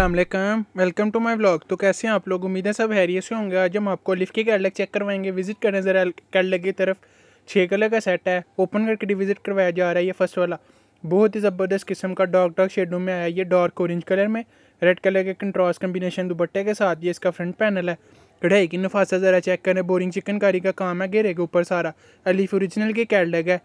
Aslam welcome to my blog तो कैसे हैं आप लोग उम्मीद है सब हैरियत से होंगे आज हम आपको लिफ्ट के कैटलग चेक करवाएंगे विजिट करें ज़रा कैटलग की तरफ छः कलर का सेट है ओपन करके विजिट करवाया जा रहा है ये फर्स्ट वाला बहुत ही ज़बरदस्त किस्म का डार्क डार्क शेडों में आया ये डार्क ऑरेंज कलर में रेड कलर के कंट्रास कम्बिनेशन दुपट्टे के साथ ये इसका फ्रंट पैनल है कढ़ाई की नफासा ज़रा चेक करें बोरिंग चिकनकारी का काम है घेरे के ऊपर सारा अलीफ औरिजिनल की कैटलग है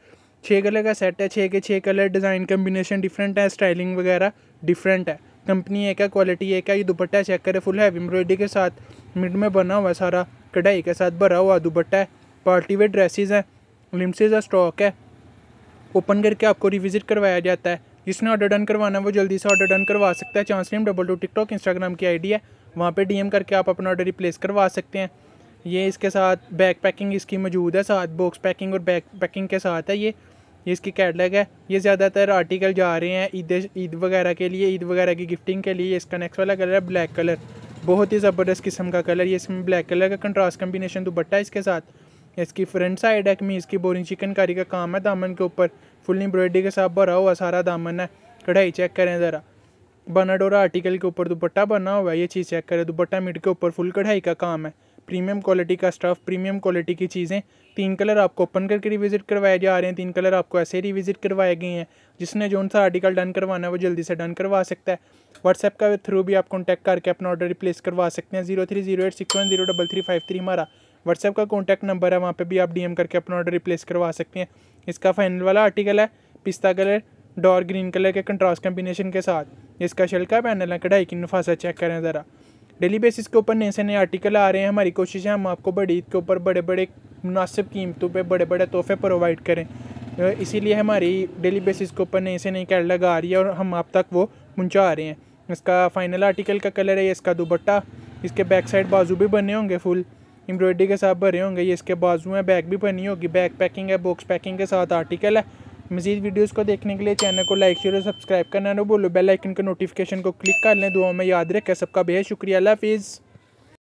छः कलर का सेट है छः के छः कलर डिज़ाइन कम्बिनेशन डिफरेंट है स्टाइलिंग वगैरह डिफरेंट है कंपनी है क्या क्वालिटी है क्या ये दुपट्टा चेक करें फुल हैवी एम्ब्रॉयडरी के साथ मिड में बना हुआ सारा कढ़ाई के साथ भरा हुआ दुपट्टा है पार्टी वेयर ड्रेसेस हैं लिम्सेज है स्टॉक है ओपन करके आपको रिविजिट करवाया जाता है जिसने ऑर्डर डन करवाना है वो जल्दी से ऑर्डर डन करवा सकता है चांसलीम डबल टू टिकटॉक इंस्टाग्राम की आईडी है वहाँ पे डीएम करके आप अपना ऑर्डर रिप्लेस करवा सकते हैं ये इसके साथ बैग पैकिंग इसकी मौजूद है साथ बॉक्स पैकिंग और बैग पैकिंग के साथ है ये ये इसकी कैटलग है ये ज़्यादातर आर्टिकल जो आ रहे हैं ईद ईद वगैरह के लिए ईद वगैरह की गिफ्टिंग के लिए इसका नेक्स्ट वाला कलर है ब्लैक कलर बहुत ही ज़बरदस्त किस्म का कलर ये इसमें ब्लैक कलर का कंट्रास्ट कम्बिनेशन दुपट्टा इसके साथ इसकी फ्रंट साइड है कमीज़ की बोरिंग चिकनकारी का काम है दामन के ऊपर फुल एम्ब्रॉयडरी के साथ भरा हुआ सारा दामन है कढ़ाई चेक करें ज़रा बना डोरा आर्टिकल के ऊपर दुपट्टा बना हुआ है ये चीज़ चेक करें दुपट्टा मिट के ऊपर फुल कढ़ाई का काम है प्रीमियम क्वालिटी का स्टफ़ प्रीमियम क्वालिटी की चीज़ें तीन कलर आपको ओपन करके रिविज़िट करवाए जा रहे हैं तीन कलर आपको ऐसे रिविज़िट करवाए गए हैं जिसने जो सा आर्टिकल डन करवाना है वो जल्दी से डन करवा सकता है व्हाट्सएप का थ्रू भी आप कॉन्टैक्ट करके अपना ऑर्डर रिप्लेस करवा सकते हैं zero three zero eight six one zero double three five three हमारा व्हाट्सएप का कॉन्टैक्ट नंबर है वहाँ पर भी आप एम करके अपना ऑर्डर रिप्लेस करवा सकते हैं इसका फाइनल वाला आर्टिकल है पिस्ता कलर डॉर ग्रीन कलर के कंट्रास्ट कम्बिनेशन के साथ इसका शल पैनल है कढ़ाई की नफासा चेक करें ज़रा डेली बेसिस के ऊपर नए से नए आर्टिकल आ रहे हैं हमारी कोशिश है हम आपको बड़ी ईद के ऊपर बड़े बड़े मुनासिब कीमतों पर बड़े बड़े तोहफे प्रोवाइड करें इसीलिए हमारी डेली बेसिस के ऊपर नए से नई कैटलॉग आ रही है और हम आप तक वो पहुँचा रहे हैं इसका फाइनल आर्टिकल का कलर है इसका दुपट्टा इसके बैक साइड बाजू भी बने होंगे फुल एम्ब्रॉयडरी के साथ भरे होंगे ये इसके बाजू हैं बैग भी बनी होगी बैग पैकिंग है बॉक्स पैकिंग के साथ आर्टिकल है मजीद वीडियोस को देखने के लिए चैनल को लाइक शेयर और सब्सक्राइब करना ना बोलो बेल आइकन के नोटिफिकेशन को क्लिक कर लें दुआ में याद रखें सबका बेहद शुक्रिया अल्लाह हाफिज़